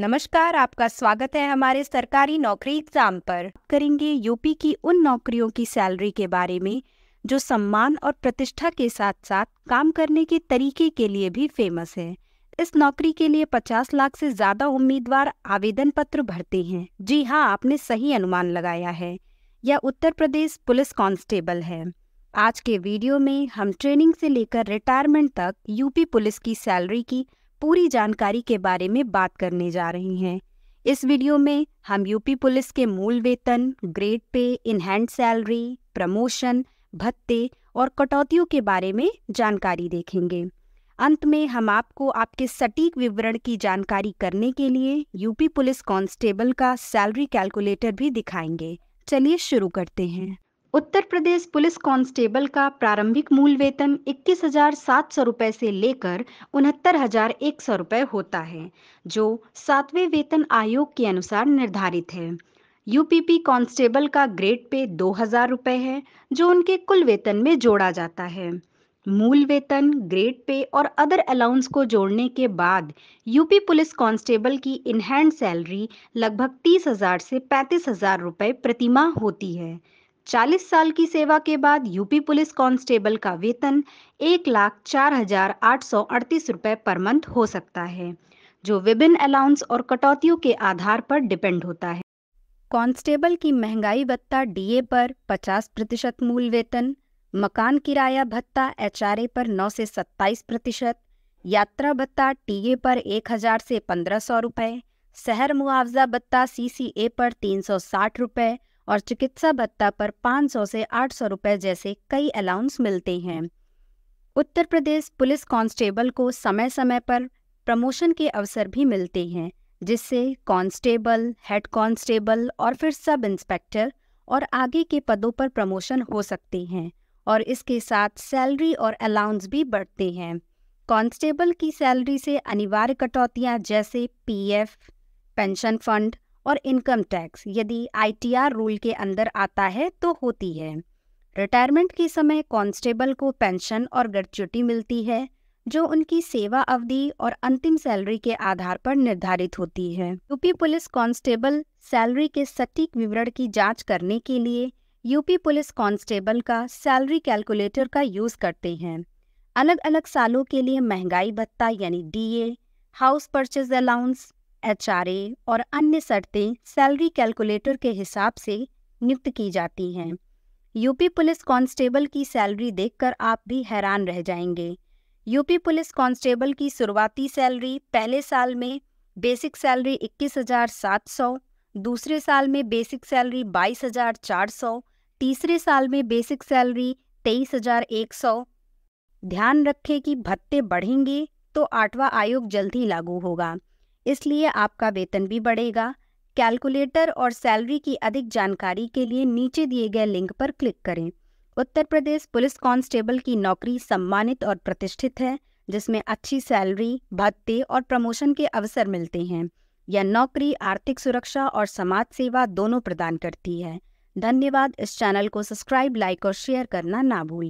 नमस्कार आपका स्वागत है हमारे सरकारी नौकरी एग्जाम पर करेंगे यूपी की उन नौकरियों की सैलरी के बारे में जो सम्मान और प्रतिष्ठा के साथ साथ काम करने के तरीके के लिए भी फेमस है इस नौकरी के लिए 50 लाख से ज्यादा उम्मीदवार आवेदन पत्र भरते हैं जी हाँ आपने सही अनुमान लगाया है यह उत्तर प्रदेश पुलिस कांस्टेबल है आज के वीडियो में हम ट्रेनिंग से लेकर रिटायरमेंट तक यूपी पुलिस की सैलरी की पूरी जानकारी के बारे में बात करने जा रहे हैं इस वीडियो में हम यूपी पुलिस के मूल वेतन grade pay in hand salary promotion भत्ते और कटौतियों के बारे में जानकारी देखेंगे अंत में हम आपको आपके सटीक विवरण की जानकारी करने के लिए यूपी पुलिस कांस्टेबल का सैलरी कैलकुलेटर भी दिखाएंगे चलिए शुरू करते हैं उत्तर प्रदेश पुलिस कांस्टेबल का प्रारंभिक मूल वेतन इक्कीस हजार सात सौ रुपये से लेकर उनहत्तर हजार एक सौ रुपये होता है जो सातवें वेतन आयोग के अनुसार निर्धारित है यूपीपी कांस्टेबल का ग्रेड पे दो हजार रुपये है जो उनके कुल वेतन में जोड़ा जाता है मूल वेतन ग्रेड पे और अदर अलाउंस को जोड़ने के बाद यूपी पुलिस कांस्टेबल की इनहैंड सैलरी लगभग तीस हजार से पैंतीस हजार रुपये प्रतिमाह होती है चालीस साल की सेवा के बाद यूपी पुलिस कांस्टेबल का वेतन एक लाख चार हजार आठ सौ अड़तीस रुपए पर मंथ हो सकता है जो विभिन्न अलाउंस और कटौतियों के आधार पर डिपेंड होता है कांस्टेबल की महंगाई भत्ता डीए पर 50 प्रतिशत मूल वेतन मकान किराया भत्ता एचआरए पर 9 से 27 प्रतिशत यात्रा भत्ता टीए पर 1000 से 1500 रुपए शहर मुआवजा भत्ता सीसीए पर 360 रुपए और चिकित्सा भत्ता पर 500 से 800 रुपए जैसे कई अलाउंस मिलते हैं उत्तर प्रदेश पुलिस कांस्टेबल को समय समय पर प्रमोशन के अवसर भी मिलते हैं जिससे कांस्टेबल हेड कांस्टेबल और फिर सब इंस्पेक्टर और आगे के पदों पर प्रमोशन हो सकते हैं और इसके साथ सैलरी और अलाउंस भी बढ़ते हैं कांस्टेबल की सैलरी से अनिवार्य कटौतियां जैसे पीएफ, पेंशन फंड और इनकम टैक्स यदि आईटीआर रूल के अंदर आता है तो होती है रिटायरमेंट के समय कांस्टेबल को पेंशन और ग्रेचुटी मिलती है जो उनकी सेवा अवधि और अंतिम सैलरी के आधार पर निर्धारित होती है यूपी पुलिस कांस्टेबल सैलरी के सटीक विवरण की जांच करने के लिए यूपी पुलिस कांस्टेबल का सैलरी कैलकुलेटर का यूज करते हैं अलग अलग सालों के लिए महंगाई भत्ता यानी DA house purchase allowance H और अन्य शर्तें सैलरी कैलकुलेटर के हिसाब से नियुक्त की जाती हैं यूपी पुलिस कांस्टेबल की सैलरी देखकर आप भी हैरान रह जाएंगे यूपी पुलिस कांस्टेबल की शुरुआती सैलरी पहले साल में बेसिक सैलरी इक्कीस हजार सात सौ दूसरे साल में बेसिक सैलरी बाईस हजार चार सौ तीसरे साल में बेसिक सैलरी तेईस हजार एक सौ ध्यान रखें कि भत्ते बढ़ेंगे तो आठवां आयोग जल्द ही लागू होगा इसलिए आपका वेतन भी बढ़ेगा कैलकुलेटर और सैलरी की अधिक जानकारी के लिए नीचे दिए गए लिंक पर क्लिक करें उत्तर प्रदेश पुलिस कांस्टेबल की नौकरी सम्मानित और प्रतिष्ठित है जिसमें अच्छी सैलरी भत्ते और प्रमोशन के अवसर मिलते हैं यह नौकरी आर्थिक सुरक्षा और समाज सेवा दोनों प्रदान करती है धन्यवाद इस चैनल को सब्सक्राइब लाइक और शेयर करना ना भूलें